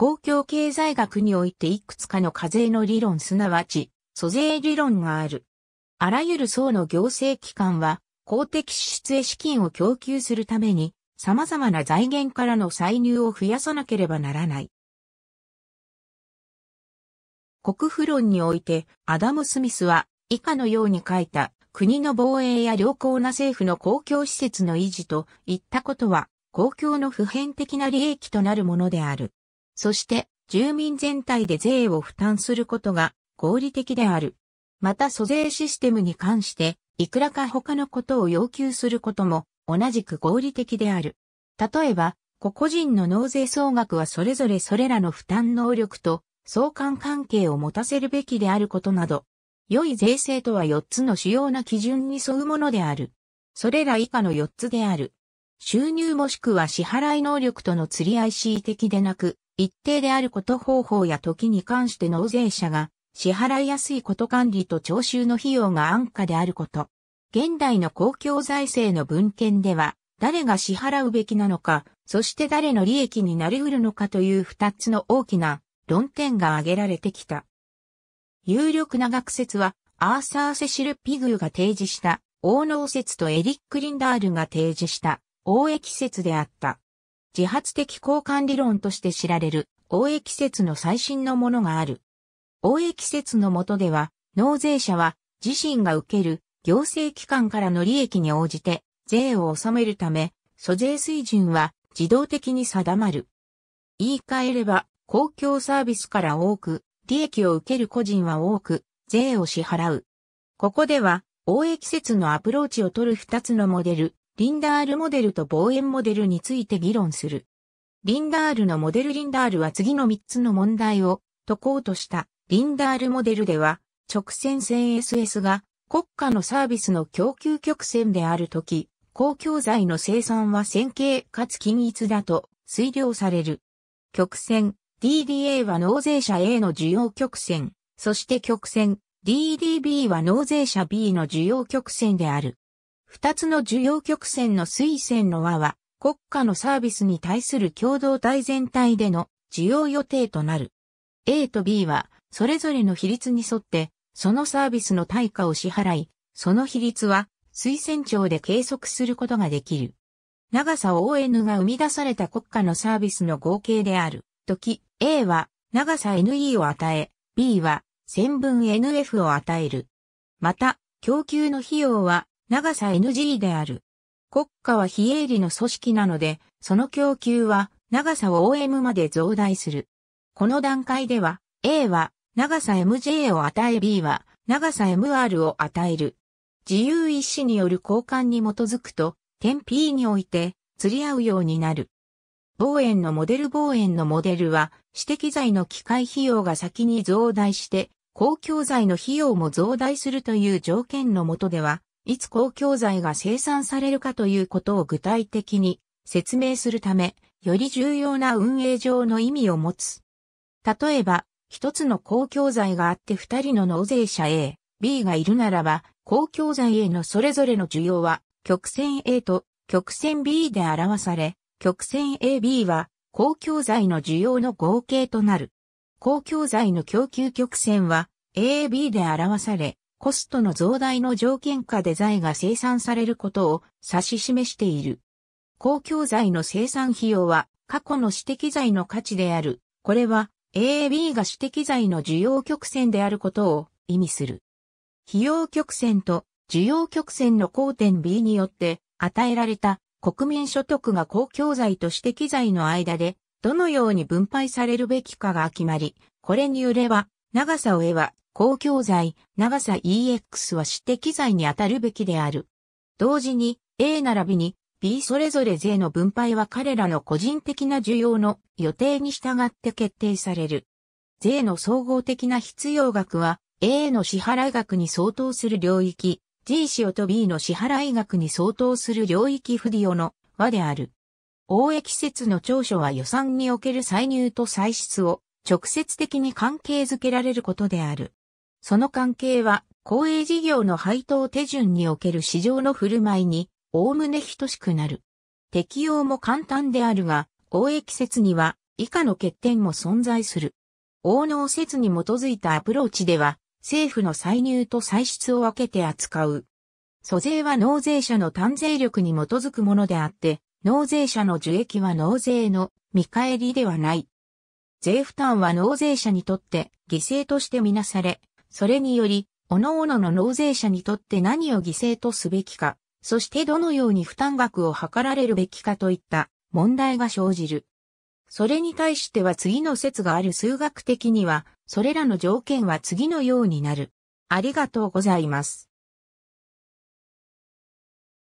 公共経済学においていくつかの課税の理論すなわち、租税理論がある。あらゆる層の行政機関は、公的支出へ資金を供給するために、様々な財源からの歳入を増やさなければならない。国富論において、アダム・スミスは、以下のように書いた、国の防衛や良好な政府の公共施設の維持といったことは、公共の普遍的な利益となるものである。そして、住民全体で税を負担することが合理的である。また、租税システムに関して、いくらか他のことを要求することも同じく合理的である。例えば、個々人の納税総額はそれぞれそれらの負担能力と相関関係を持たせるべきであることなど、良い税制とは4つの主要な基準に沿うものである。それら以下の4つである。収入もしくは支払い能力との釣り合い恣意的でなく、一定であること方法や時に関して納税者が支払いやすいこと管理と徴収の費用が安価であること。現代の公共財政の文献では、誰が支払うべきなのか、そして誰の利益になり得るのかという二つの大きな論点が挙げられてきた。有力な学説は、アーサー・セシル・ピグーが提示した、王能説とエリック・リンダールが提示した、王益説であった。自発的交換理論として知られる、応益説の最新のものがある。応益説の下では、納税者は自身が受ける行政機関からの利益に応じて税を納めるため、租税水準は自動的に定まる。言い換えれば、公共サービスから多く、利益を受ける個人は多く、税を支払う。ここでは、応益説のアプローチを取る二つのモデル、リンダールモデルと望遠モデルについて議論する。リンダールのモデルリンダールは次の3つの問題を解こうとしたリンダールモデルでは直線線 SS が国家のサービスの供給曲線であるとき、公共財の生産は線形かつ均一だと推量される。曲線 DDA は納税者 A の需要曲線、そして曲線 DDB は納税者 B の需要曲線である。二つの需要曲線の推薦の和は、国家のサービスに対する共同体全体での需要予定となる。A と B は、それぞれの比率に沿って、そのサービスの対価を支払い、その比率は、推薦長で計測することができる。長さ ON が生み出された国家のサービスの合計である。時、A は、長さ NE を与え、B は、線分 NF を与える。また、供給の費用は、長さ NG である。国家は非営利の組織なので、その供給は長さを OM まで増大する。この段階では、A は長さ MJ を与え B は長さ MR を与える。自由意志による交換に基づくと、点 P において釣り合うようになる。望遠のモデル望遠のモデルは、指摘材の機械費用が先に増大して、公共材の費用も増大するという条件のもとでは、いつ公共財が生産されるかということを具体的に説明するため、より重要な運営上の意味を持つ。例えば、一つの公共財があって二人の納税者 A、B がいるならば、公共財へのそれぞれの需要は、曲線 A と曲線 B で表され、曲線 AB は公共財の需要の合計となる。公共財の供給曲線は AB で表され、コストの増大の条件下で材が生産されることを指し示している。公共材の生産費用は過去の指摘材の価値である。これは AAB が指摘材の需要曲線であることを意味する。費用曲線と需要曲線の交点 B によって与えられた国民所得が公共財と指摘財の間でどのように分配されるべきかが決まり、これによれば長さを得は公共財、長さ EX は指摘罪に当たるべきである。同時に、A 並びに B それぞれ税の分配は彼らの個人的な需要の予定に従って決定される。税の総合的な必要額は A の支払額に相当する領域、G 塩と B の支払額に相当する領域不利用の和である。応益説の長所は予算における歳入と歳出を直接的に関係づけられることである。その関係は、公営事業の配当手順における市場の振る舞いに、おおむね等しくなる。適用も簡単であるが、応益説には、以下の欠点も存在する。応能説に基づいたアプローチでは、政府の歳入と歳出を分けて扱う。租税は納税者の単税力に基づくものであって、納税者の受益は納税の見返りではない。税負担は納税者にとって犠牲としてみなされ、それにより、各々の納税者にとって何を犠牲とすべきか、そしてどのように負担額を図られるべきかといった問題が生じる。それに対しては次の説がある数学的には、それらの条件は次のようになる。ありがとうございます。